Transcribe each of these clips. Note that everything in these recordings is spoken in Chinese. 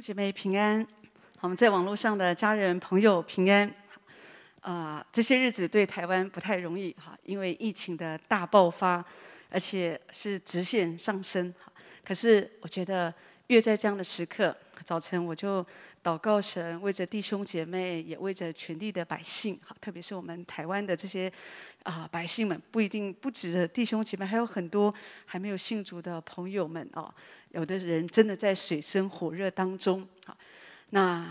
姐妹平安，我们在网络上的家人朋友平安。啊，这些日子对台湾不太容易哈，因为疫情的大爆发，而且是直线上升。可是我觉得，越在这样的时刻，早晨我就祷告神，为着弟兄姐妹，也为着全地的百姓，特别是我们台湾的这些啊百姓们，不一定不止弟兄姐妹，还有很多还没有信主的朋友们啊。有的人真的在水深火热当中，好，那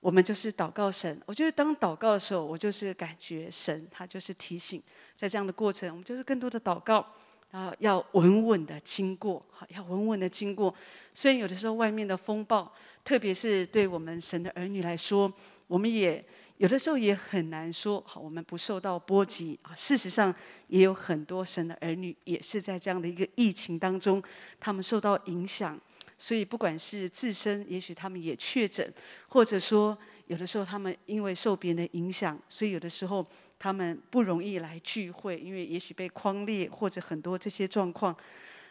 我们就是祷告神。我觉得当祷告的时候，我就是感觉神他就是提醒，在这样的过程，我们就是更多的祷告，然后要稳稳的经过，好，要稳稳的经过。虽然有的时候外面的风暴，特别是对我们神的儿女来说，我们也。有的时候也很难说，好，我们不受到波及啊。事实上，也有很多神的儿女也是在这样的一个疫情当中，他们受到影响。所以，不管是自身，也许他们也确诊，或者说，有的时候他们因为受别人的影响，所以有的时候他们不容易来聚会，因为也许被框列或者很多这些状况。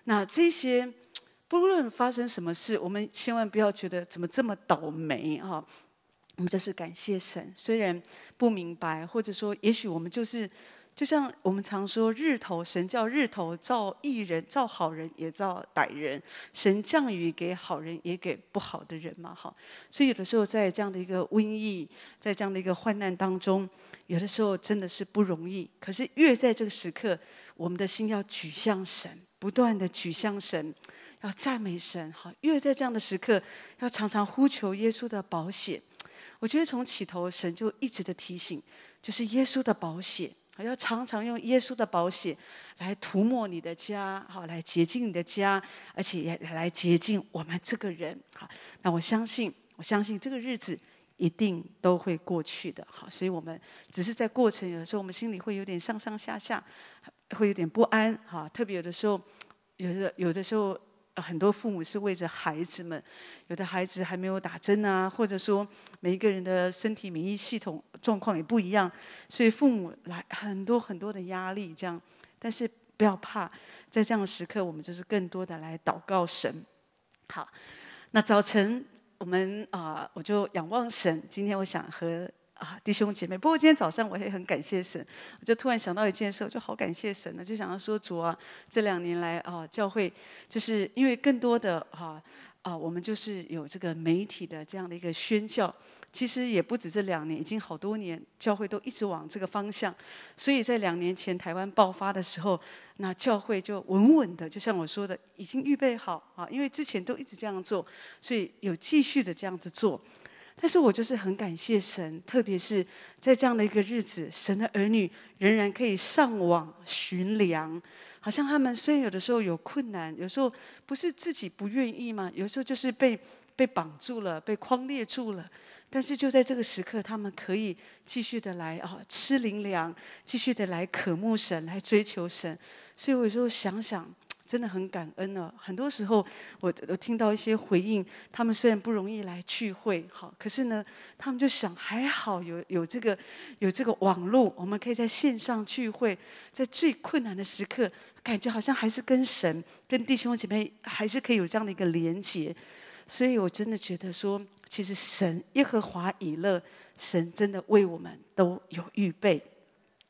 那这些，不论发生什么事，我们千万不要觉得怎么这么倒霉啊。我们就是感谢神，虽然不明白，或者说，也许我们就是，就像我们常说，日头神叫日头照一人，照好人也照歹人，神降雨给好人也给不好的人嘛，哈。所以有的时候在这样的一个瘟疫，在这样的一个患难当中，有的时候真的是不容易。可是越在这个时刻，我们的心要举向神，不断的举向神，要赞美神，哈。越在这样的时刻，要常常呼求耶稣的保险。我觉得从起头，神就一直的提醒，就是耶稣的保险，要常常用耶稣的保险来涂抹你的家，好来洁净你的家，而且也来洁净我们这个人。好，那我相信，我相信这个日子一定都会过去的。好，所以我们只是在过程，有的时候我们心里会有点上上下下，会有点不安。哈，特别有的时候，有的有的时候。很多父母是为着孩子们，有的孩子还没有打针啊，或者说每一个人的身体免疫系统状况也不一样，所以父母来很多很多的压力这样，但是不要怕，在这样的时刻，我们就是更多的来祷告神。好，那早晨我们啊，我就仰望神。今天我想和。啊，弟兄姐妹，不过今天早上我也很感谢神，我就突然想到一件事，就好感谢神呢，就想要说主啊，这两年来啊，教会就是因为更多的哈啊，我们就是有这个媒体的这样的一个宣教，其实也不止这两年，已经好多年教会都一直往这个方向，所以在两年前台湾爆发的时候，那教会就稳稳的，就像我说的已经预备好啊，因为之前都一直这样做，所以有继续的这样子做。但是我就是很感谢神，特别是在这样的一个日子，神的儿女仍然可以上网寻粮，好像他们虽然有的时候有困难，有时候不是自己不愿意吗？有时候就是被被绑住了，被框列住了。但是就在这个时刻，他们可以继续的来啊吃灵粮，继续的来渴慕神，来追求神。所以我有时候想想。真的很感恩呢。很多时候，我我听到一些回应，他们虽然不容易来聚会，好，可是呢，他们就想还好有有这个有这个网络，我们可以在线上聚会，在最困难的时刻，感觉好像还是跟神、跟弟兄姐妹还是可以有这样的一个连结。所以，我真的觉得说，其实神耶和华以勒，神真的为我们都有预备。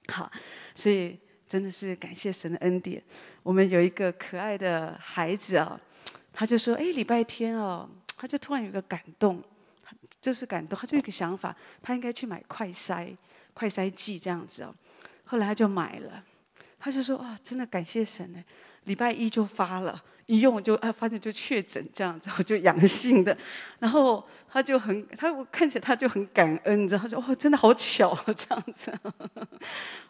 好，所以。真的是感谢神的恩典，我们有一个可爱的孩子啊，他就说，哎，礼拜天哦，他就突然有个感动，就是感动，他就一个想法，他应该去买快筛、快筛剂这样子哦，后来他就买了，他就说，哦，真的感谢神呢，礼拜一就发了。一用就啊，发现就确诊这样子，就阳性的，然后他就很，他我看起来他就很感恩，你知道，他说哦，真的好巧这样子，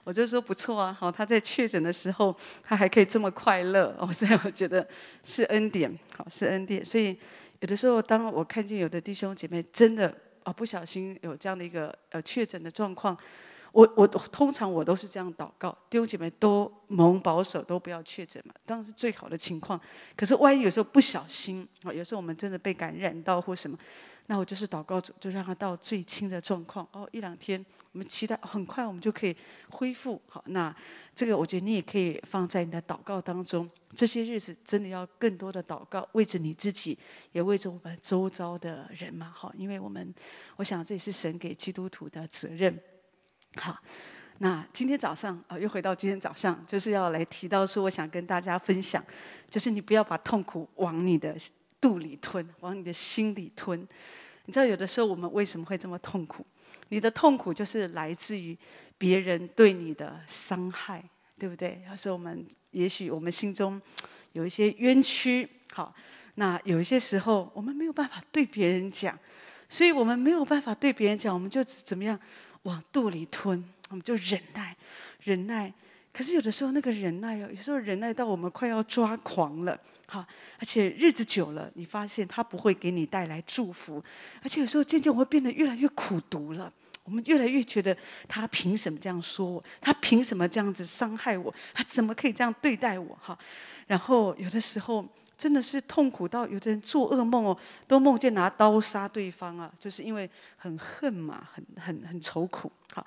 我就说不错啊，好，他在确诊的时候，他还可以这么快乐哦，所以我觉得是恩典，好是恩典，所以有的时候当我看见有的弟兄姐妹真的哦不小心有这样的一个呃确诊的状况。我我通常我都是这样祷告，弟兄姐妹都蒙保守，都不要确诊嘛，当然是最好的情况。可是万一有时候不小心啊，有时候我们真的被感染到或什么，那我就是祷告，就让他到最轻的状况哦，一两天，我们期待很快我们就可以恢复。好，那这个我觉得你也可以放在你的祷告当中。这些日子真的要更多的祷告，为着你自己，也为着我们周遭的人嘛。好，因为我们，我想这也是神给基督徒的责任。好，那今天早上啊，又回到今天早上，就是要来提到说，我想跟大家分享，就是你不要把痛苦往你的肚里吞，往你的心里吞。你知道有的时候我们为什么会这么痛苦？你的痛苦就是来自于别人对你的伤害，对不对？说我们也许我们心中有一些冤屈，好，那有一些时候我们没有办法对别人讲，所以我们没有办法对别人讲，我们就怎么样？往肚里吞，我们就忍耐，忍耐。可是有的时候那个忍耐哦，有时候忍耐到我们快要抓狂了。哈！而且日子久了，你发现他不会给你带来祝福，而且有时候渐渐我会变得越来越苦毒了。我们越来越觉得他凭什么这样说我？他凭什么这样子伤害我？他怎么可以这样对待我？哈，然后有的时候。真的是痛苦到有的人做噩梦哦，都梦见拿刀杀对方啊，就是因为很恨嘛，很很很愁苦。好，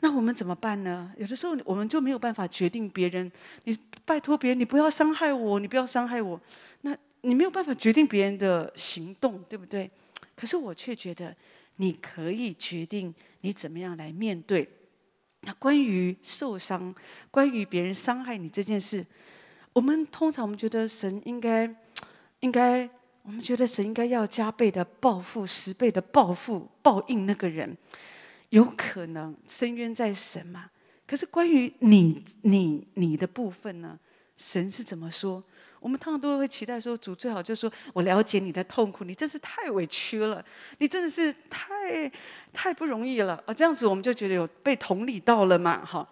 那我们怎么办呢？有的时候我们就没有办法决定别人，你拜托别人，你不要伤害我，你不要伤害我。那你没有办法决定别人的行动，对不对？可是我却觉得你可以决定你怎么样来面对。那关于受伤，关于别人伤害你这件事。我们通常我们觉得神应该，应该，我们觉得神应该要加倍的报复，十倍的报复报应那个人。有可能深渊在神嘛？可是关于你、你、你的部分呢？神是怎么说？我们通常都会期待说，主最好就说我了解你的痛苦，你真是太委屈了，你真的是太太不容易了啊！这样子我们就觉得有被同理到了嘛，哈。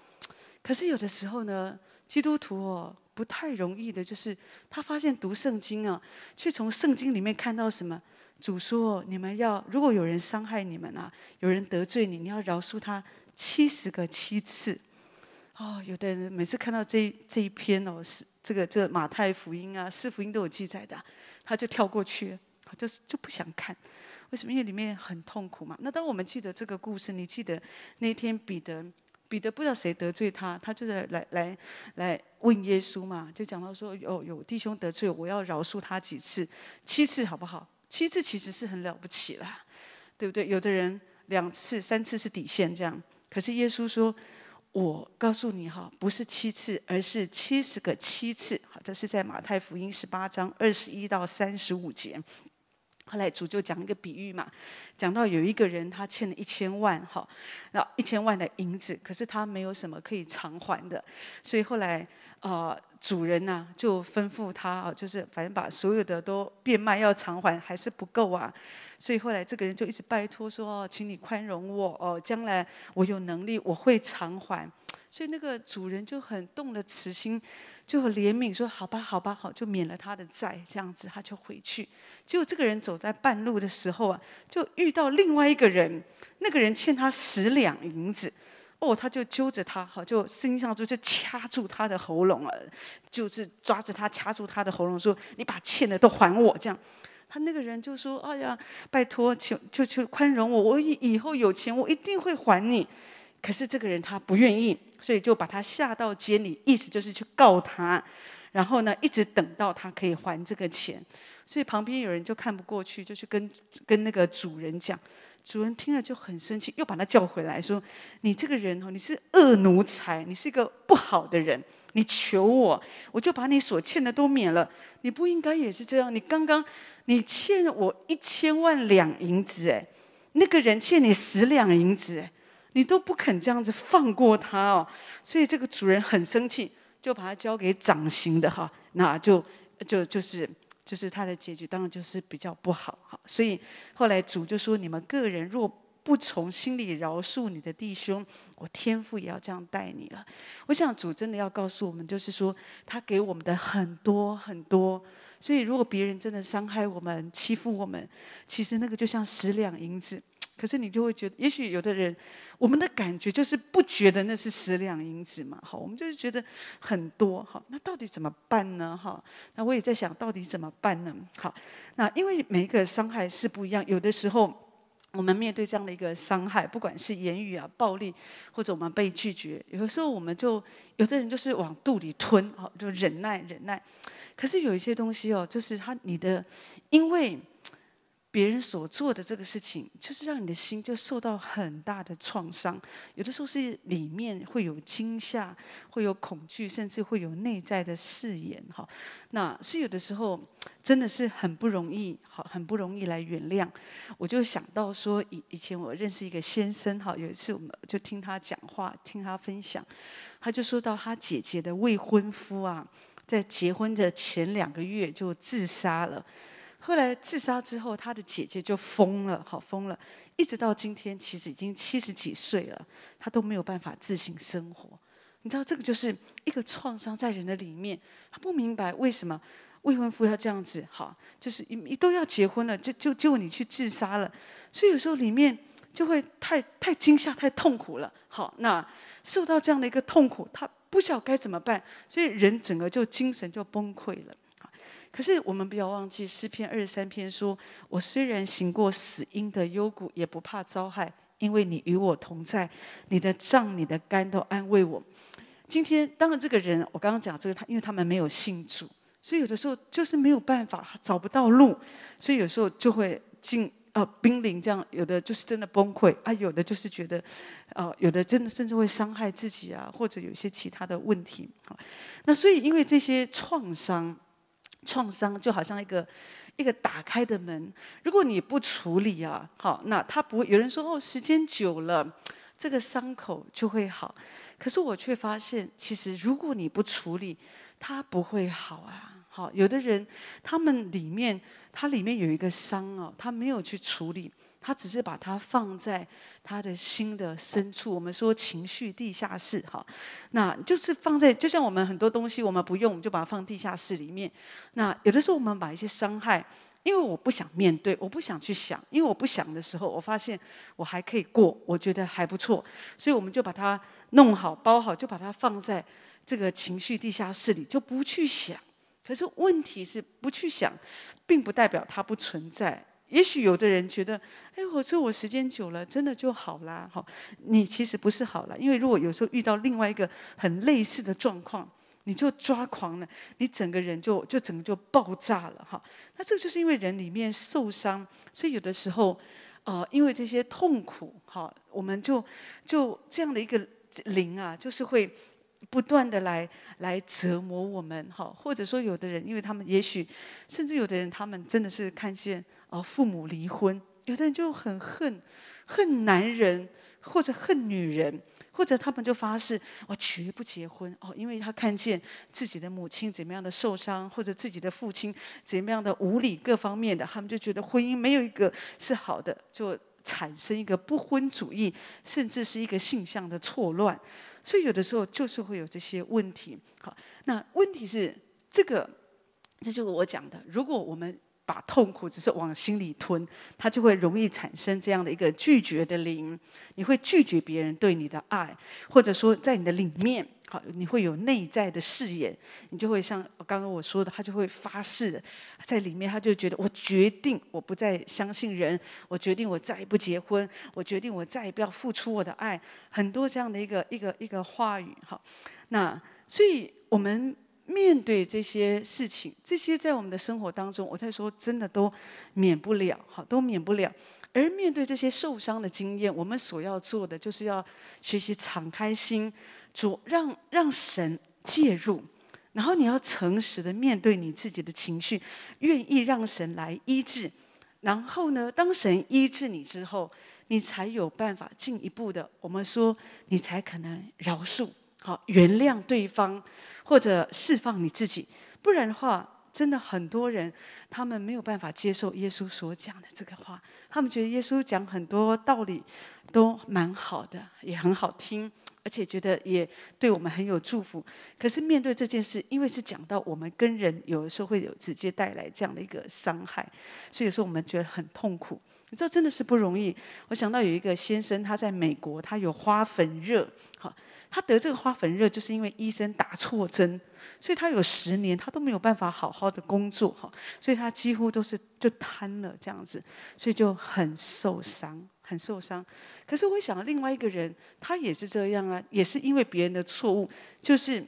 可是有的时候呢，基督徒哦。不太容易的，就是他发现读圣经啊，却从圣经里面看到什么？主说：“你们要，如果有人伤害你们啊，有人得罪你，你要饶恕他七十个七次。”哦，有的人每次看到这这一篇哦，是这个这马太福音啊，四福音都有记载的，他就跳过去，就是就不想看。为什么？因为里面很痛苦嘛。那当我们记得这个故事，你记得那天彼得？彼得不知道谁得罪他，他就在来来来问耶稣嘛，就讲到说：有有弟兄得罪我，要饶恕他几次？七次好不好？七次其实是很了不起了，对不对？有的人两次、三次是底线这样。可是耶稣说：我告诉你哈，不是七次，而是七十个七次。好，这是在马太福音十八章二十一到三十五节。后来主就讲一个比喻嘛，讲到有一个人他欠了一千万哈，那一千万的银子，可是他没有什么可以偿还的，所以后来啊主人呢就吩咐他啊，就是反正把所有的都变卖要偿还，还是不够啊，所以后来这个人就一直拜托说，请你宽容我哦，将来我有能力我会偿还，所以那个主人就很动了慈心。就怜悯说：“好吧，好吧，好，就免了他的债。”这样子，他就回去。结果，这个人走在半路的时候啊，就遇到另外一个人，那个人欠他十两银子。哦，他就揪着他，好，就身上就就掐住他的喉咙啊，就是抓着他，掐住他的喉咙，说：“你把欠的都还我。”这样，他那个人就说：“哎呀，拜托，求就求宽容我，我以以后有钱，我一定会还你。”可是，这个人他不愿意。所以就把他下到监里，意思就是去告他，然后呢，一直等到他可以还这个钱。所以旁边有人就看不过去，就去跟跟那个主人讲。主人听了就很生气，又把他叫回来说：“你这个人哦，你是恶奴才，你是一个不好的人。你求我，我就把你所欠的都免了。你不应该也是这样。你刚刚你欠我一千万两银子，哎，那个人欠你十两银子。”你都不肯这样子放过他哦，所以这个主人很生气，就把他交给掌刑的哈，那就就就是就是他的结局当然就是比较不好哈。所以后来主就说：“你们个人若不从心里饶恕你的弟兄，我天父也要这样待你了。”我想主真的要告诉我们，就是说他给我们的很多很多，所以如果别人真的伤害我们、欺负我们，其实那个就像十两银子。可是你就会觉得，也许有的人，我们的感觉就是不觉得那是十两银子嘛，好，我们就是觉得很多，好，那到底怎么办呢？哈，那我也在想到底怎么办呢？好，那因为每一个伤害是不一样，有的时候我们面对这样的一个伤害，不管是言语啊、暴力，或者我们被拒绝，有的时候我们就有的人就是往肚里吞，好，就忍耐忍耐。可是有一些东西哦，就是他你的，因为。别人所做的这个事情，就是让你的心就受到很大的创伤，有的时候是里面会有惊吓，会有恐惧，甚至会有内在的誓言，哈，那是有的时候真的是很不容易，好，很不容易来原谅。我就想到说，以以前我认识一个先生，哈，有一次我们就听他讲话，听他分享，他就说到他姐姐的未婚夫啊，在结婚的前两个月就自杀了。后来自杀之后，他的姐姐就疯了，好疯了，一直到今天，其实已经七十几岁了，她都没有办法自行生活。你知道，这个就是一个创伤在人的里面，他不明白为什么未婚夫要这样子，好，就是你你都要结婚了，就就就你去自杀了，所以有时候里面就会太太惊吓、太痛苦了。好，那受到这样的一个痛苦，他不晓得该怎么办，所以人整个就精神就崩溃了。可是我们不要忘记诗篇二十三篇说：“我虽然行过死荫的幽谷，也不怕遭害，因为你与我同在，你的杖、你的竿都安慰我。”今天，当然，这个人，我刚刚讲这个，他因为他们没有信主，所以有的时候就是没有办法，找不到路，所以有时候就会进啊，濒临这样，有的就是真的崩溃啊，有的就是觉得，啊，有的真的甚至会伤害自己啊，或者有一些其他的问题。那所以，因为这些创伤。创伤就好像一个一个打开的门，如果你不处理啊，好，那它不有人说哦，时间久了这个伤口就会好，可是我却发现，其实如果你不处理，它不会好啊，好，有的人他们里面它里面有一个伤哦，他没有去处理。他只是把它放在他的心的深处，我们说情绪地下室，哈，那就是放在，就像我们很多东西，我们不用，我们就把它放地下室里面。那有的时候我们把一些伤害，因为我不想面对，我不想去想，因为我不想的时候，我发现我还可以过，我觉得还不错，所以我们就把它弄好，包好，就把它放在这个情绪地下室里，就不去想。可是问题是，不去想，并不代表它不存在。也许有的人觉得，哎，我这我时间久了，真的就好啦。哈，你其实不是好了，因为如果有时候遇到另外一个很类似的状况，你就抓狂了，你整个人就就整个就爆炸了。哈，那这就是因为人里面受伤，所以有的时候，呃，因为这些痛苦，哈，我们就就这样的一个灵啊，就是会不断的来来折磨我们，哈，或者说有的人，因为他们也许甚至有的人，他们真的是看见。哦，父母离婚，有的人就很恨，恨男人或者恨女人，或者他们就发誓我绝不结婚哦，因为他看见自己的母亲怎么样的受伤，或者自己的父亲怎么样的无理，各方面的，他们就觉得婚姻没有一个是好的，就产生一个不婚主义，甚至是一个性向的错乱，所以有的时候就是会有这些问题。好，那问题是这个，这就是我讲的，如果我们。把痛苦只是往心里吞，他就会容易产生这样的一个拒绝的灵，你会拒绝别人对你的爱，或者说在你的里面，好，你会有内在的誓言，你就会像刚刚我说的，他就会发誓，在里面他就觉得我决定我不再相信人，我决定我再也不结婚，我决定我再也不要付出我的爱，很多这样的一个一个一个话语，好，那所以我们。面对这些事情，这些在我们的生活当中，我在说真的都免不了，哈，都免不了。而面对这些受伤的经验，我们所要做的，就是要学习敞开心，主让让神介入，然后你要诚实的面对你自己的情绪，愿意让神来医治。然后呢，当神医治你之后，你才有办法进一步的，我们说你才可能饶恕。好，原谅对方，或者释放你自己，不然的话，真的很多人他们没有办法接受耶稣所讲的这个话。他们觉得耶稣讲很多道理都蛮好的，也很好听，而且觉得也对我们很有祝福。可是面对这件事，因为是讲到我们跟人有的时候会有直接带来这样的一个伤害，所以说我们觉得很痛苦。这真的是不容易。我想到有一个先生，他在美国，他有花粉热，好。他得这个花粉热，就是因为医生打错针，所以他有十年他都没有办法好好的工作哈，所以他几乎都是就瘫了这样子，所以就很受伤，很受伤。可是我想另外一个人，他也是这样啊，也是因为别人的错误，就是。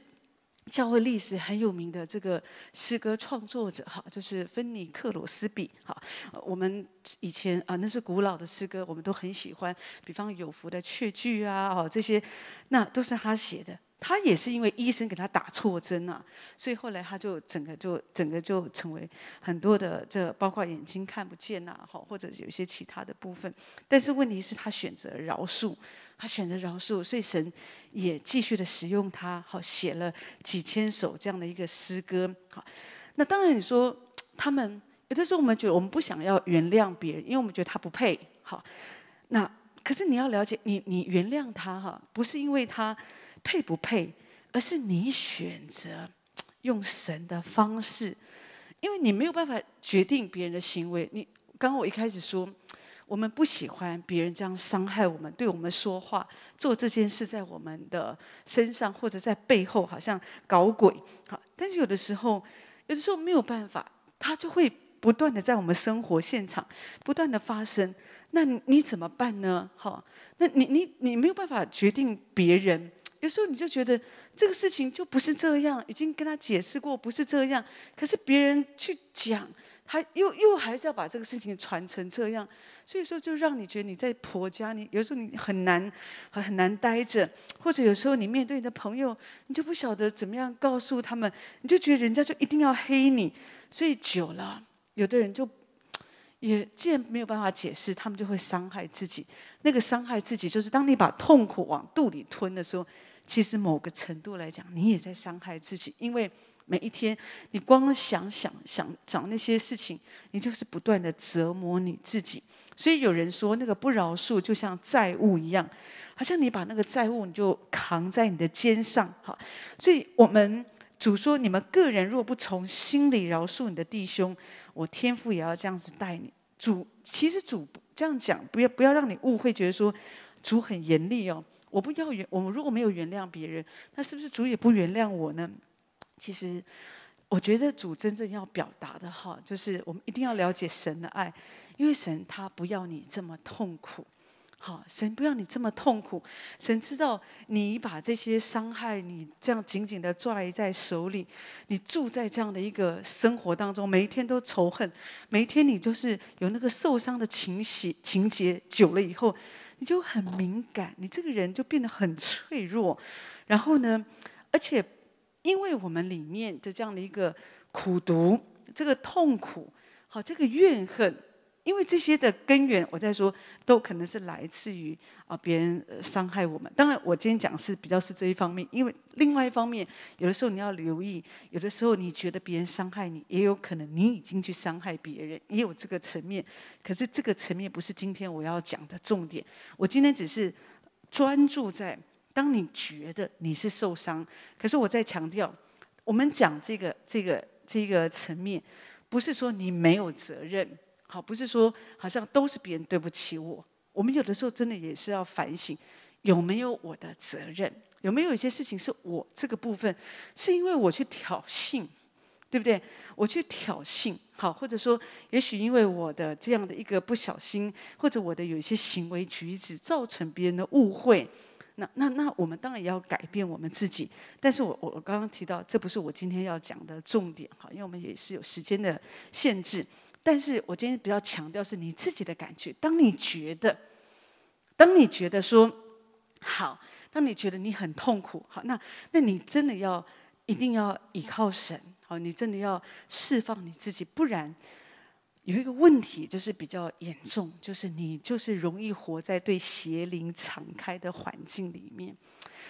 教会历史很有名的这个诗歌创作者哈，就是芬尼克罗斯比哈。我们以前啊，那是古老的诗歌，我们都很喜欢，比方有福的雀句啊，哦这些，那都是他写的。他也是因为医生给他打错针啊，所以后来他就整个就整个就成为很多的这包括眼睛看不见呐，好，或者有一些其他的部分。但是问题是，他选择饶恕。他选择饶恕，所以神也继续的使用他，好写了几千首这样的一个诗歌。好，那当然你说 他们有的时候我们觉得我们不想要原谅别人，因为我们觉得他不配。好，那可是你要了解，你你原谅他哈，不是因为他配不配，而是你选择用神的方式，因为你没有办法决定别人的行为。你刚刚我一开始说。我们不喜欢别人这样伤害我们，对我们说话、做这件事在我们的身上或者在背后，好像搞鬼。好，但是有的时候，有的时候没有办法，它就会不断的在我们生活现场不断的发生。那你怎么办呢？哈，那你你你没有办法决定别人，有时候你就觉得这个事情就不是这样，已经跟他解释过不是这样，可是别人去讲。他又又还是要把这个事情传成这样，所以说就让你觉得你在婆家，你有时候你很难很难待着，或者有时候你面对你的朋友，你就不晓得怎么样告诉他们，你就觉得人家就一定要黑你，所以久了，有的人就 也既然没有办法解释，他们就会伤害自己。那个伤害自己，就是当你把痛苦往肚里吞的时候，其实某个程度来讲，你也在伤害自己，因为。每一天，你光想想想找那些事情，你就是不断的折磨你自己。所以有人说，那个不饶恕就像债务一样，好像你把那个债务你就扛在你的肩上。好，所以我们主说，你们个人若不从心里饶恕你的弟兄，我天父也要这样子待你。主其实主这样讲，不要不要让你误会，觉得说主很严厉哦。我不要原，我们如果没有原谅别人，那是不是主也不原谅我呢？其实，我觉得主真正要表达的哈，就是我们一定要了解神的爱，因为神他不要你这么痛苦，好，神不要你这么痛苦。神知道你把这些伤害你这样紧紧的拽在手里，你住在这样的一个生活当中，每一天都仇恨，每一天你就是有那个受伤的情绪情节，久了以后你就很敏感，你这个人就变得很脆弱。然后呢，而且。因为我们里面的这样的一个苦读，这个痛苦，好，这个怨恨，因为这些的根源，我在说，都可能是来自于啊别人伤害我们。当然，我今天讲是比较是这一方面，因为另外一方面，有的时候你要留意，有的时候你觉得别人伤害你，也有可能你已经去伤害别人，也有这个层面。可是这个层面不是今天我要讲的重点，我今天只是专注在。当你觉得你是受伤，可是我在强调，我们讲这个这个这个层面，不是说你没有责任，好，不是说好像都是别人对不起我。我们有的时候真的也是要反省，有没有我的责任？有没有一些事情是我这个部分，是因为我去挑衅，对不对？我去挑衅，好，或者说也许因为我的这样的一个不小心，或者我的有一些行为举止造成别人的误会。那那那，我们当然也要改变我们自己。但是我我我刚刚提到，这不是我今天要讲的重点哈，因为我们也是有时间的限制。但是我今天比较强调是你自己的感觉。当你觉得，当你觉得说好，当你觉得你很痛苦，好，那那你真的要一定要依靠神，好，你真的要释放你自己，不然。有一个问题就是比较严重，就是你就是容易活在对邪灵敞开的环境里面。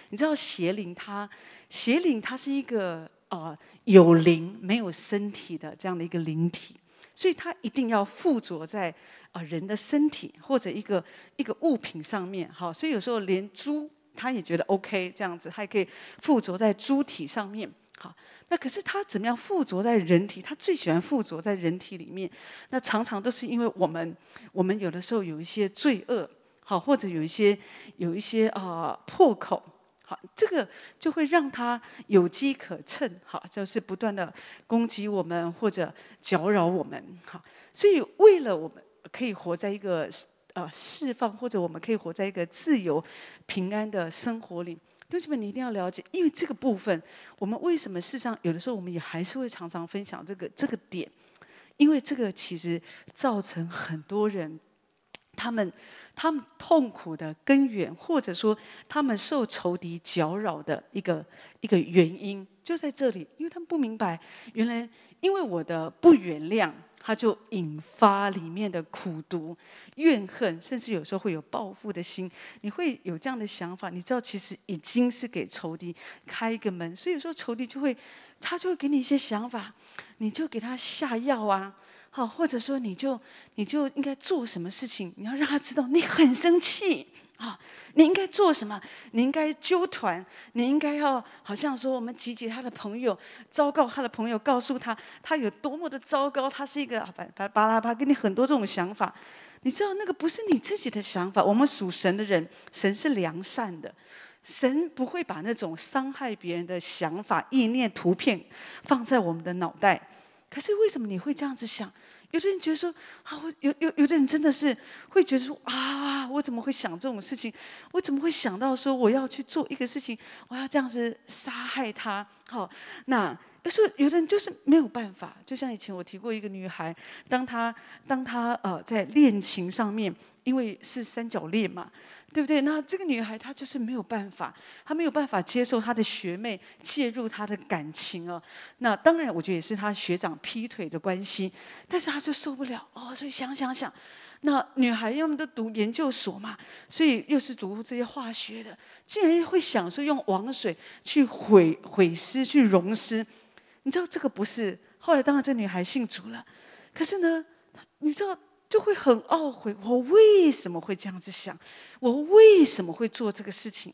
你知道邪灵，它邪灵它是一个啊有灵没有身体的这样的一个灵体，所以它一定要附着在啊人的身体或者一个一个物品上面。哈，所以有时候连猪它也觉得 OK 这样子，还可以附着在猪体上面。好，那可是它怎么样附着在人体？它最喜欢附着在人体里面。那常常都是因为我们，我们有的时候有一些罪恶，好或者有一些有一些啊破口，好这个就会让它有机可乘，好就是不断的攻击我们或者搅扰我们，好。所以为了我们可以活在一个呃释放，或者我们可以活在一个自由、平安的生活里。弟兄们，你一定要了解，因为这个部分，我们为什么事实上有的时候，我们也还是会常常分享这个这个点，因为这个其实造成很多人他们他们痛苦的根源，或者说他们受仇敌搅扰的一个一个原因，就在这里，因为他们不明白，原来因为我的不原谅。他就引发里面的苦毒、怨恨，甚至有时候会有报复的心。你会有这样的想法，你知道，其实已经是给仇敌开一个门，所以有时候仇敌就会，他就会给你一些想法，你就给他下药啊，好，或者说，你就你就应该做什么事情，你要让他知道你很生气。啊！你应该做什么？你应该纠团。你应该要好像说，我们集结他的朋友，糟糕，他的朋友告诉他，他有多么的糟糕。他是一个，巴巴拉巴给你很多这种想法。你知道那个不是你自己的想法。我们属神的人，神是良善的，神不会把那种伤害别人的想法、意念、图片放在我们的脑袋。可是为什么你会这样子想？有的人觉得说啊，我有有有的人真的是会觉得说啊，我怎么会想这种事情？我怎么会想到说我要去做一个事情？我要这样子杀害他？好，那有时候有的人就是没有办法。就像以前我提过一个女孩，当她当她呃在恋情上面。因为是三角恋嘛，对不对？那这个女孩她就是没有办法，她没有办法接受她的学妹介入她的感情哦。那当然，我觉得也是她学长劈腿的关系，但是她就受不了哦。所以想想想，那女孩要么都读研究所嘛，所以又是读这些化学的，竟然会想说用王水去毁毁尸去溶尸，你知道这个不是？后来当然这女孩信主了，可是呢，你知道。就会很懊悔，我为什么会这样子想？我为什么会做这个事情？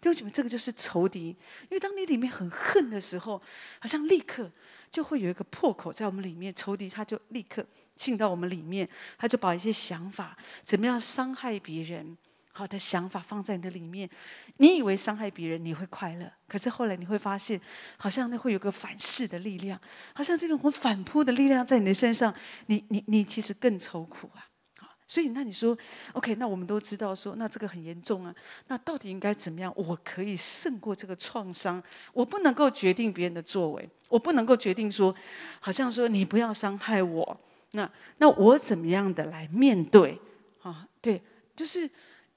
弟兄们，这个就是仇敌，因为当你里面很恨的时候，好像立刻就会有一个破口在我们里面，仇敌他就立刻进到我们里面，他就把一些想法怎么样伤害别人。好的想法放在你的里面，你以为伤害别人你会快乐，可是后来你会发现，好像那会有个反噬的力量，好像这个我反扑的力量在你的身上，你 你你其实更愁苦啊！啊，所以那你说，OK？那我们都知道说，那这个很严重啊。那到底应该怎么样？我可以胜过这个创伤？我不能够决定别人的作为，我不能够决定说，好像说你不要伤害我。那那我怎么样的来面对？啊，对，就是。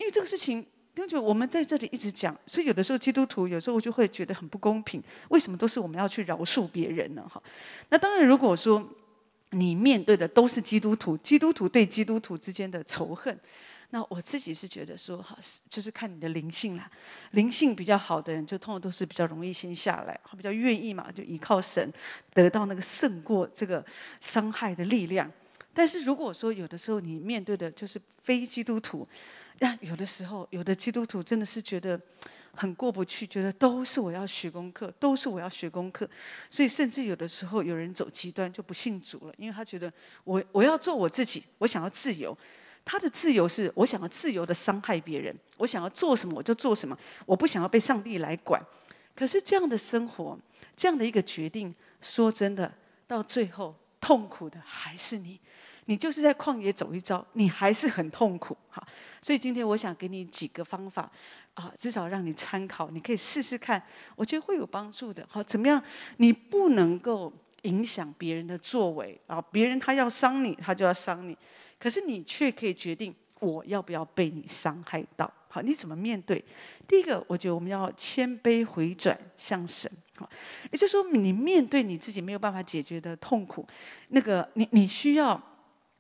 因为这个事情，因为我们在这里一直讲，所以有的时候基督徒有时候我就会觉得很不公平。为什么都是我们要去饶恕别人呢？哈，那当然，如果说你面对的都是基督徒，基督徒对基督徒之间的仇恨，那我自己是觉得说，哈，是就是看你的灵性啦。灵性比较好的人，就通常都是比较容易先下来，比较愿意嘛，就依靠神得到那个胜过这个伤害的力量。但是如果说有的时候你面对的就是非基督徒，但有的时候，有的基督徒真的是觉得很过不去，觉得都是我要学功课，都是我要学功课，所以甚至有的时候，有人走极端就不信主了，因为他觉得我我要做我自己，我想要自由，他的自由是我想要自由的伤害别人，我想要做什么我就做什么，我不想要被上帝来管。可是这样的生活，这样的一个决定，说真的，到最后痛苦的还是你。你就是在旷野走一遭，你还是很痛苦，哈。所以今天我想给你几个方法，啊，至少让你参考，你可以试试看，我觉得会有帮助的，好，怎么样？你不能够影响别人的作为啊，别人他要伤你，他就要伤你，可是你却可以决定我要不要被你伤害到，好，你怎么面对？第一个，我觉得我们要谦卑回转向神，好，也就是说，你面对你自己没有办法解决的痛苦，那个你你需要。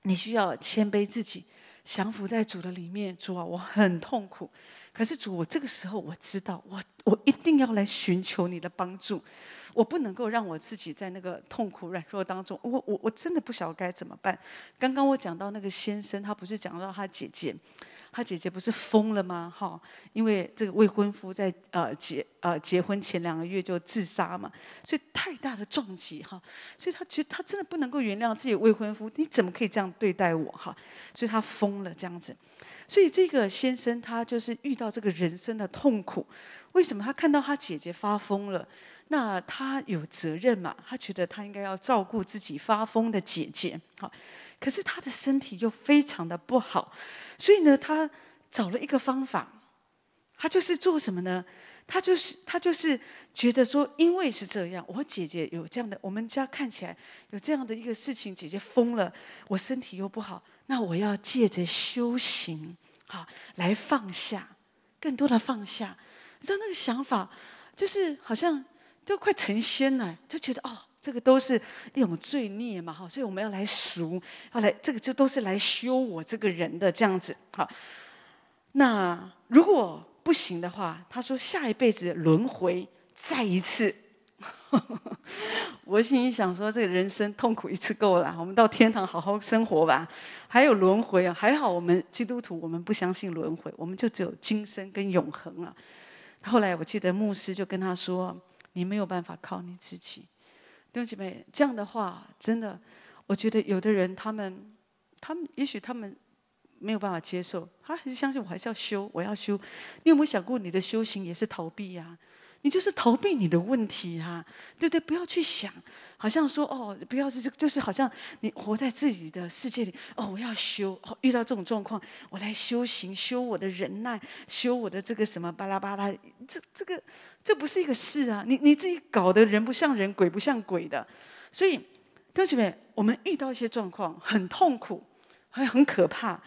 你需要谦卑自己，降服在主的里面。主啊，我很痛苦，可是主，我这个时候我知道，我我一定要来寻求你的帮助。我不能够让我自己在那个痛苦软弱当中。我我我真的不晓该怎么办。刚刚我讲到那个先生，他不是讲到他姐姐。他姐姐不是疯了吗？哈，因为这个未婚夫在呃结呃结婚前两个月就自杀嘛，所以太大的撞击哈，所以他觉得他真的不能够原谅自己未婚夫，你怎么可以这样对待我哈？所以他疯了这样子，所以这个先生他就是遇到这个人生的痛苦，为什么他看到他姐姐发疯了？那他有责任嘛？他觉得他应该要照顾自己发疯的姐姐，好。可是他的身体又非常的不好，所以呢，他找了一个方法，他就是做什么呢？他就是他就是觉得说，因为是这样，我姐姐有这样的，我们家看起来有这样的一个事情，姐姐疯了，我身体又不好，那我要借着修行好来放下，更多的放下，你知道那个想法，就是好像都快成仙了，就觉得哦。这个都是一种罪孽嘛，哈，所以我们要来赎，要来这个就都是来修我这个人的这样子，好。那如果不行的话，他说下一辈子轮回再一次。我心里想说，这个人生痛苦一次够了，我们到天堂好好生活吧。还有轮回啊？还好我们基督徒，我们不相信轮回，我们就只有今生跟永恒了。后来我记得牧师就跟他说：“你没有办法靠你自己。”弟兄姐妹，这样的话，真的，我觉得有的人他们，他们也许他们没有办法接受，他还是相信我还是要修，我要修。你有没有想过，你的修行也是逃避呀？你就是逃避你的问题哈，对对，不要去想，好像说哦，不要是就是好像你活在自己的世界里，哦，我要修，遇到这种状况，我来修行，修我的忍耐，修我的这个什么巴拉巴拉，这这个这不是一个事啊，你你自己搞得人不像人，鬼不像鬼的，所以同学们，我们遇到一些状况，很痛苦，还很可怕。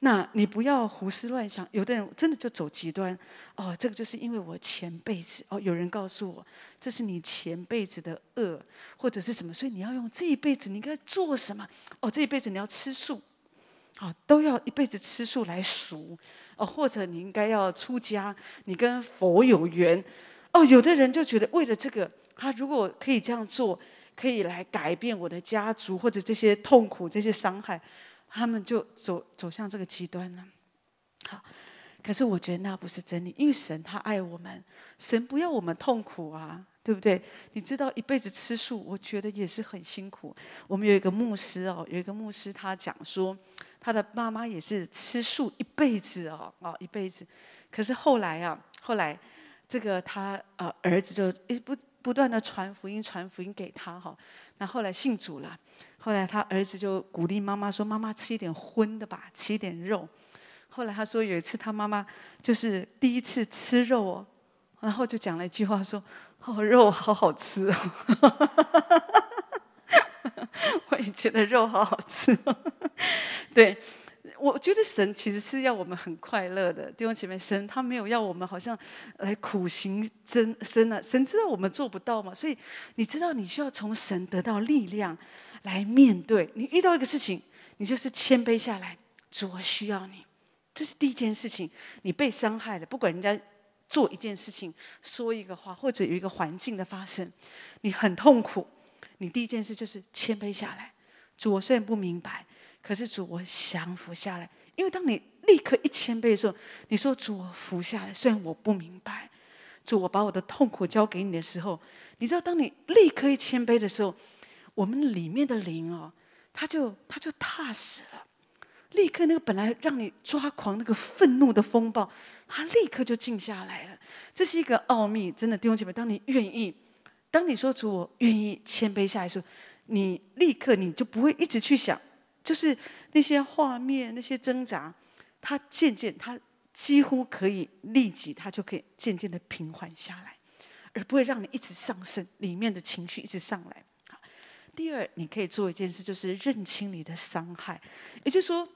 那你不要胡思乱想，有的人真的就走极端哦。这个就是因为我前辈子哦，有人告诉我，这是你前辈子的恶或者是什么，所以你要用这一辈子你应该做什么？哦，这一辈子你要吃素，好都要一辈子吃素来赎哦，或者你应该要出家，你跟佛有缘哦。有的人就觉得为了这个，他如果可以这样做，可以来改变我的家族或者这些痛苦、这些伤害。他们就走走向这个极端了，好，可是我觉得那不是真理，因为神他爱我们，神不要我们痛苦啊，对不对？你知道一辈子吃素，我觉得也是很辛苦。我们有一个牧师哦，有一个牧师他讲说，他的妈妈也是吃素一辈子哦，哦一辈子，可是后来啊，后来这个他啊儿子就一不。不断的传福音，传福音给他哈，那后来信主了。后来他儿子就鼓励妈妈说：“妈妈吃一点荤的吧，吃一点肉。”后来他说有一次他妈妈就是第一次吃肉哦，然后就讲了一句话说：“哦，肉好好吃。”我也觉得肉好好吃，对。我觉得神其实是要我们很快乐的，弟兄姐妹，神他没有要我们好像来苦行真身啊！神知道我们做不到嘛，所以你知道你需要从神得到力量来面对。你遇到一个事情，你就是谦卑下来，主，我需要你。这是第一件事情。你被伤害了，不管人家做一件事情、说一个话，或者有一个环境的发生，你很痛苦。你第一件事就是谦卑下来，主，我虽然不明白。可是主，我降服下来，因为当你立刻一千倍的时候，你说主，我服下来。虽然我不明白，主，我把我的痛苦交给你的时候，你知道，当你立刻一千倍的时候，我们里面的灵哦，他就他就踏实了。立刻那个本来让你抓狂那个愤怒的风暴，它立刻就静下来了。这是一个奥秘，真的弟兄姐妹，当你愿意，当你说主，我愿意谦卑下来时，候，你立刻你就不会一直去想。就是那些画面，那些挣扎，它渐渐，它几乎可以立即，它就可以渐渐的平缓下来，而不会让你一直上升，里面的情绪一直上来。第二，你可以做一件事，就是认清你的伤害，也就是说，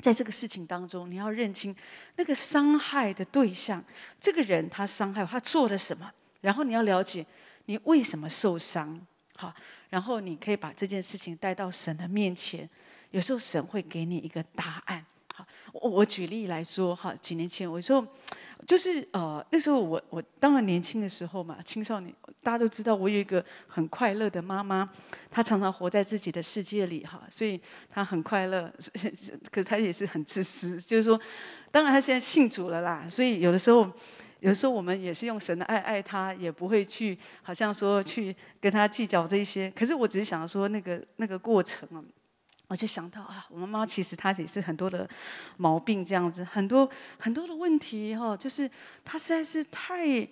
在这个事情当中，你要认清那个伤害的对象，这个人他伤害他做了什么，然后你要了解你为什么受伤，好，然后你可以把这件事情带到神的面前。有时候神会给你一个答案。好，我我举例来说哈，几年前，我说，就是呃那时候我我当然年轻的时候嘛，青少年，大家都知道我有一个很快乐的妈妈，她常常活在自己的世界里哈，所以她很快乐，可是她也是很自私。就是说，当然她现在信主了啦，所以有的时候，有的时候我们也是用神的爱爱她，也不会去好像说去跟她计较这些。可是我只是想说那个那个过程啊。我就想到啊，我妈妈其实她也是很多的毛病，这样子很多很多的问题哈，就是她实在是太，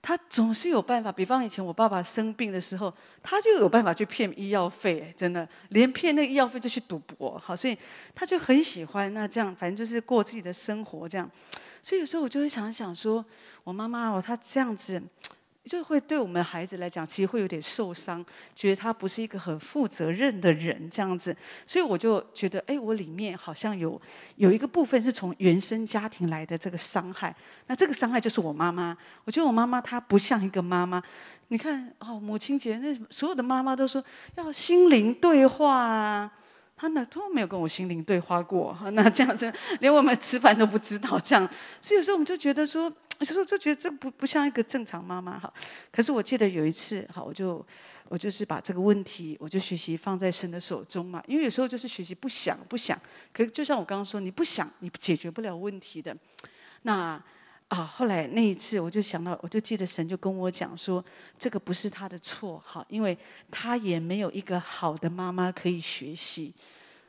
她总是有办法。比方以前我爸爸生病的时候，他就有办法去骗医药费，真的，连骗那医药费就去赌博，好，所以他就很喜欢那这样，反正就是过自己的生活这样。所以有时候我就会想想说，我妈妈哦，她这样子。就会对我们孩子来讲，其实会有点受伤，觉得他不是一个很负责任的人这样子。所以我就觉得，哎，我里面好像有有一个部分是从原生家庭来的这个伤害。那这个伤害就是我妈妈。我觉得我妈妈她不像一个妈妈。你看，哦，母亲节那所有的妈妈都说要心灵对话啊，她哪都没有跟我心灵对话过。那这样子，连我们吃饭都不知道这样。所以有时候我们就觉得说。就是就觉得这不不像一个正常妈妈哈，可是我记得有一次哈，我就我就是把这个问题，我就学习放在神的手中嘛，因为有时候就是学习不想不想，可就像我刚刚说，你不想你解决不了问题的。那啊，后来那一次我就想到，我就记得神就跟我讲说，这个不是他的错哈，因为他也没有一个好的妈妈可以学习。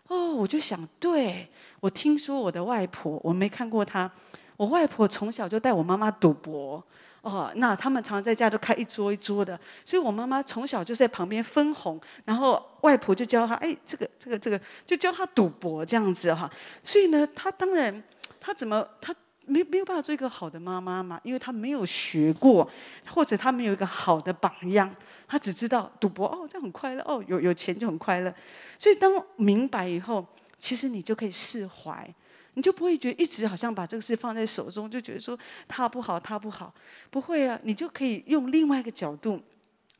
哦，我就想，对我听说我的外婆，我没看过她。我外婆从小就带我妈妈赌博，哦，那他们常常在家都开一桌一桌的，所以我妈妈从小就在旁边分红，然后外婆就教她，哎，这个这个这个，就教她赌博这样子哈。所以呢，她当然，她怎么，她没没有办法做一个好的妈妈嘛，因为她没有学过，或者她没有一个好的榜样，她只知道赌博哦，这样很快乐哦，有有钱就很快乐。所以当明白以后，其实你就可以释怀。你就不会觉得一直好像把这个事放在手中，就觉得说他不好，他不好，不会啊，你就可以用另外一个角度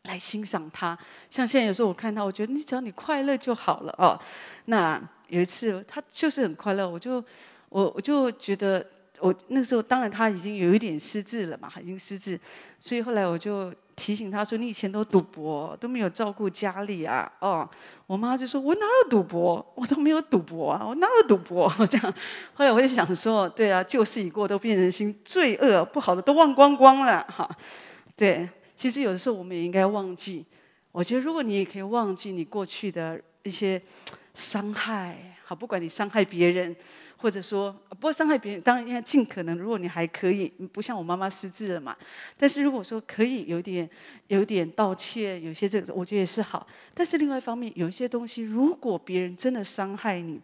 来欣赏他。像现在有时候我看他，我觉得你只要你快乐就好了哦。那有一次他就是很快乐，我就我我就觉得。我那时候当然他已经有一点失智了嘛，已经失智，所以后来我就提醒他说：“你以前都赌博，都没有照顾家里啊。”哦，我妈就说我哪有赌博，我都没有赌博啊，我哪有赌博？我 这样，后来我就想说：“对啊，旧事已过，都变人心，罪恶不好的都忘光光了。”哈，对，其实有的时候我们也应该忘记。我觉得如果你也可以忘记你过去的一些伤害，好，不管你伤害别人。或者说，不会伤害别人，当然应该尽可能。如果你还可以，不像我妈妈失智了嘛。但是如果说可以，有点有点道歉，有些这个，我觉得也是好。但是另外一方面，有一些东西，如果别人真的伤害你，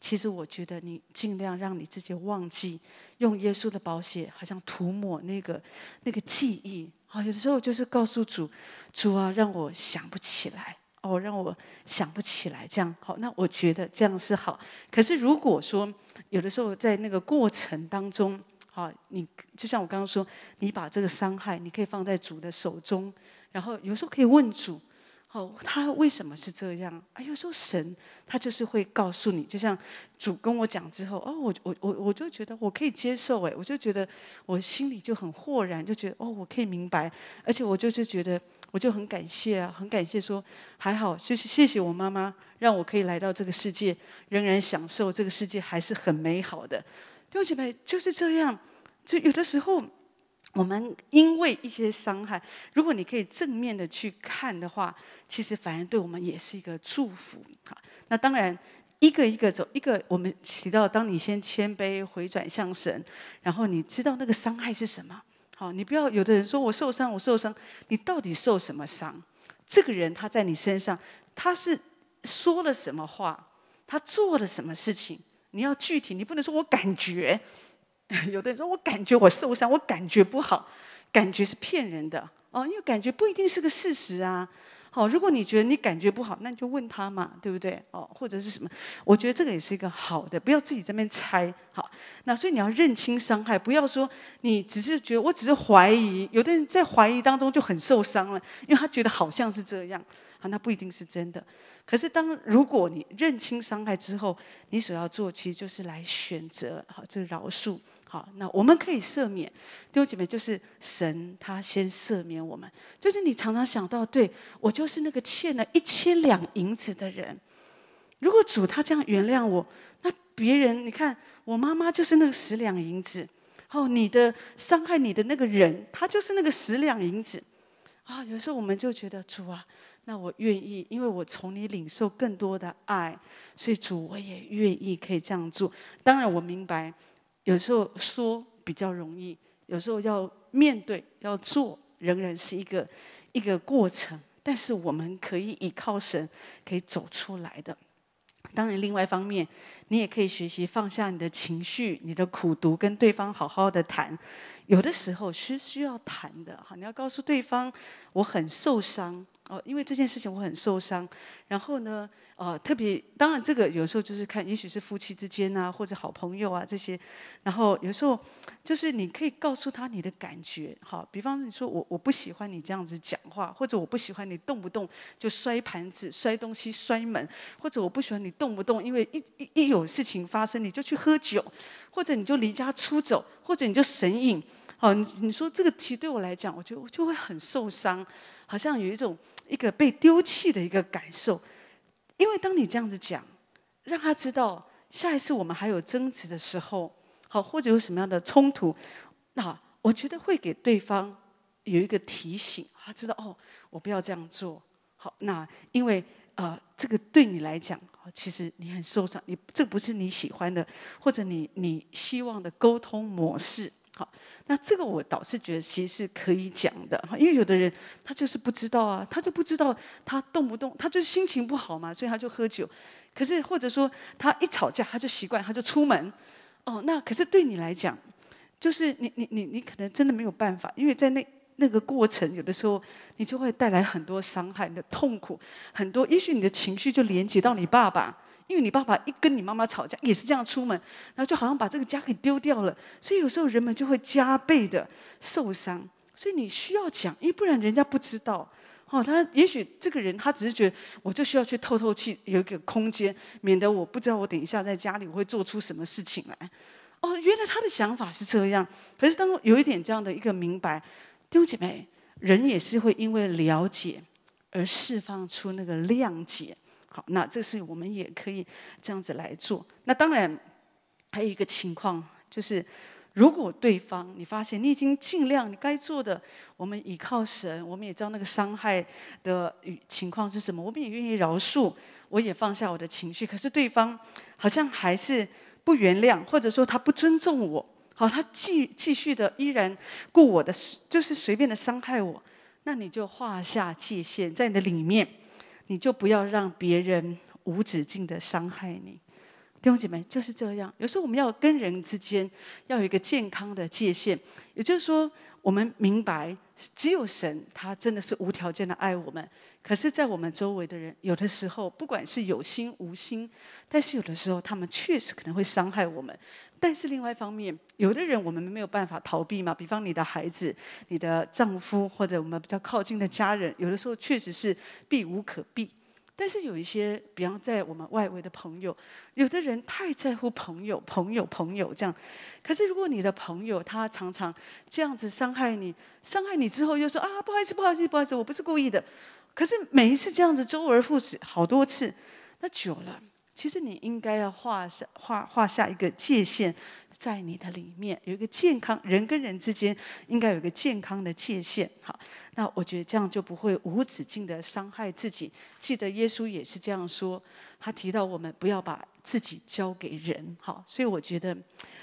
其实我觉得你尽量让你自己忘记，用耶稣的宝血，好像涂抹那个那个记忆啊。有的时候就是告诉主，主啊，让我想不起来。哦，让我想不起来，这样好。那我觉得这样是好。可是如果说有的时候在那个过程当中，好，你就像我刚刚说，你把这个伤害，你可以放在主的手中，然后有时候可以问主，好，他为什么是这样？啊，有时候神他就是会告诉你，就像主跟我讲之后，哦，我我我我就觉得我可以接受，哎，我就觉得我心里就很豁然，就觉得哦，我可以明白，而且我就是觉得。我就很感谢啊，很感谢，说还好，就是谢谢我妈妈，让我可以来到这个世界，仍然享受这个世界还是很美好的。弟兄姐妹就是这样，就有的时候我们因为一些伤害，如果你可以正面的去看的话，其实反而对我们也是一个祝福哈，那当然，一个一个走，一个我们提到，当你先谦卑回转向神，然后你知道那个伤害是什么。好，你不要有的人说我受伤，我受伤，你到底受什么伤？这个人他在你身上，他是说了什么话？他做了什么事情？你要具体，你不能说我感觉。有的人说我感觉我受伤，我感觉不好，感觉是骗人的哦，因为感觉不一定是个事实啊。好，如果你觉得你感觉不好，那你就问他嘛，对不对？哦，或者是什么？我觉得这个也是一个好的，不要自己这边猜。好，那所以你要认清伤害，不要说你只是觉得我只是怀疑，有的人在怀疑当中就很受伤了，因为他觉得好像是这样好，那不一定是真的。可是当如果你认清伤害之后，你所要做其实就是来选择，好，就饶恕。好，那我们可以赦免，弟兄姐妹，就是神，他先赦免我们。就是你常常想到，对我就是那个欠了一千两银子的人。如果主他这样原谅我，那别人，你看我妈妈就是那个十两银子。哦，你的伤害你的那个人，他就是那个十两银子。啊，有时候我们就觉得主啊，那我愿意，因为我从你领受更多的爱，所以主我也愿意可以这样做。当然我明白。有时候说比较容易，有时候要面对、要做，仍然是一个一个过程。但是我们可以依靠神，可以走出来的。当然，另外一方面，你也可以学习放下你的情绪、你的苦读，跟对方好好的谈。有的时候是需要谈的，哈，你要告诉对方，我很受伤。哦，因为这件事情我很受伤，然后呢，呃，特别当然这个有时候就是看，也许是夫妻之间啊，或者好朋友啊这些，然后有时候就是你可以告诉他你的感觉，好，比方说你说我我不喜欢你这样子讲话，或者我不喜欢你动不动就摔盘子、摔东西、摔门，或者我不喜欢你动不动因为一一一有事情发生你就去喝酒，或者你就离家出走，或者你就神隐。哦，你你说这个题对我来讲，我就就会很受伤，好像有一种。一个被丢弃的一个感受，因为当你这样子讲，让他知道下一次我们还有争执的时候，好或者有什么样的冲突，那我觉得会给对方有一个提醒，他知道哦，我不要这样做。好，那因为呃，这个对你来讲，其实你很受伤，你这不是你喜欢的，或者你你希望的沟通模式。好，那这个我倒是觉得其实是可以讲的，哈，因为有的人他就是不知道啊，他就不知道他动不动他就是心情不好嘛，所以他就喝酒，可是或者说他一吵架他就习惯他就出门，哦，那可是对你来讲，就是你你你你可能真的没有办法，因为在那那个过程有的时候你就会带来很多伤害、你的痛苦很多，也许你的情绪就连接到你爸爸。因为你爸爸一跟你妈妈吵架，也是这样出门，然后就好像把这个家给丢掉了，所以有时候人们就会加倍的受伤。所以你需要讲，因为不然人家不知道哦。他也许这个人他只是觉得，我就需要去透透气，有一个空间，免得我不知道我等一下在家里我会做出什么事情来。哦，原来他的想法是这样。可是当有一点这样的一个明白，弟兄姐妹，人也是会因为了解而释放出那个谅解。好，那这是我们也可以这样子来做。那当然还有一个情况，就是如果对方你发现你已经尽量你该做的，我们倚靠神，我们也知道那个伤害的情况是什么，我们也愿意饶恕，我也放下我的情绪。可是对方好像还是不原谅，或者说他不尊重我，好，他继继续的依然顾我的就是随便的伤害我，那你就画下界限在你的里面。你就不要让别人无止境的伤害你，弟兄姐妹就是这样。有时候我们要跟人之间要有一个健康的界限，也就是说，我们明白，只有神他真的是无条件的爱我们。可是，在我们周围的人，有的时候，不管是有心无心，但是有的时候，他们确实可能会伤害我们。但是另外一方面，有的人我们没有办法逃避嘛，比方你的孩子、你的丈夫或者我们比较靠近的家人，有的时候确实是避无可避。但是有一些，比方在我们外围的朋友，有的人太在乎朋友、朋友、朋友这样。可是如果你的朋友他常常这样子伤害你，伤害你之后又说啊，不好意思，不好意思，不好意思，我不是故意的。可是每一次这样子周而复始好多次，那久了。其实你应该要画下、画画下一个界限，在你的里面有一个健康人跟人之间应该有一个健康的界限。好，那我觉得这样就不会无止境的伤害自己。记得耶稣也是这样说，他提到我们不要把自己交给人。好，所以我觉得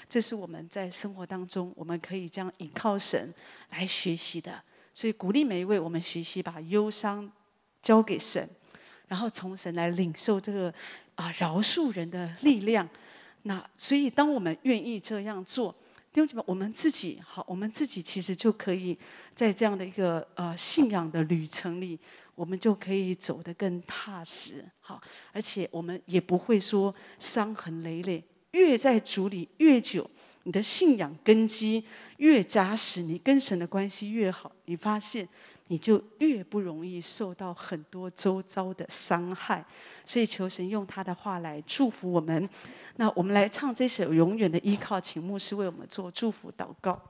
这是我们在生活当中我们可以这样倚靠神来学习的。所以鼓励每一位我们学习把忧伤交给神，然后从神来领受这个。啊，饶恕人的力量。那所以，当我们愿意这样做，弟兄姐妹，我们自己好，我们自己其实就可以在这样的一个呃信仰的旅程里，我们就可以走得更踏实，好，而且我们也不会说伤痕累累。越在主里越久，你的信仰根基越扎实，你跟神的关系越好，你发现。你就越不容易受到很多周遭的伤害，所以求神用他的话来祝福我们。那我们来唱这首《永远的依靠》，请牧师为我们做祝福祷告。